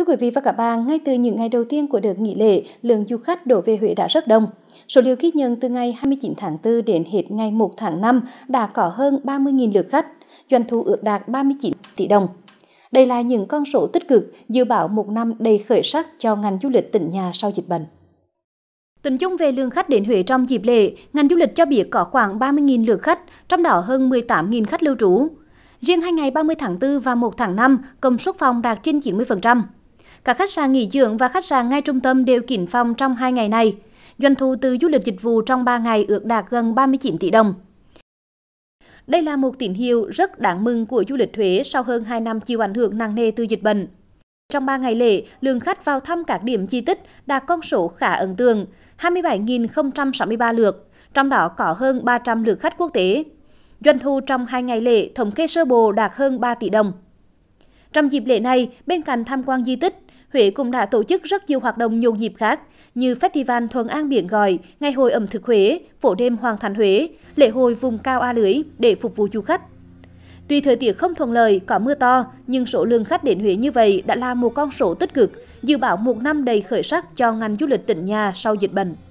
Thưa quý vị và các bạn, ngay từ những ngày đầu tiên của đợt nghỉ lễ, lượng du khách đổ về Huế đã rất đông. Số liệu ghi nhận từ ngày 29 tháng 4 đến hết ngày 1 tháng 5 đã có hơn 30.000 lượt khách, doanh thu ước đạt 39 tỷ đồng. Đây là những con số tích cực, dự báo một năm đầy khởi sắc cho ngành du lịch tỉnh nhà sau dịch bệnh. Tính chung về lượng khách đến Huế trong dịp lễ, ngành du lịch cho biết có khoảng 30.000 lượt khách, trong đó hơn 18.000 khách lưu trú. Riêng hai ngày 30 tháng 4 và 1 tháng 5, công suất phòng đạt trên 90% cả khách sạn nghỉ dưỡng và khách sạn ngay trung tâm đều kín phòng trong hai ngày này. Doanh thu từ du lịch dịch vụ trong 3 ngày ước đạt gần 39 tỷ đồng. Đây là một tín hiệu rất đáng mừng của du lịch Huế sau hơn 2 năm chịu ảnh hưởng nặng nề từ dịch bệnh. Trong 3 ngày lễ, lượng khách vào thăm các điểm di tích đạt con số khá ấn tượng, 27.063 lượt, trong đó có hơn 300 lượt khách quốc tế. Doanh thu trong hai ngày lễ thống kê sơ bộ đạt hơn 3 tỷ đồng. Trong dịp lễ này, bên cạnh tham quan di tích, Huế cũng đã tổ chức rất nhiều hoạt động nhộn nhịp khác như Festival Thuần An Biển Gọi, Ngày hội ẩm thực Huế, phổ đêm Hoàng Thành Huế, lễ hội vùng cao A Lưới để phục vụ du khách. Tuy thời tiết không thuận lợi, có mưa to, nhưng số lượng khách đến Huế như vậy đã là một con số tích cực, dự báo một năm đầy khởi sắc cho ngành du lịch tỉnh nhà sau dịch bệnh.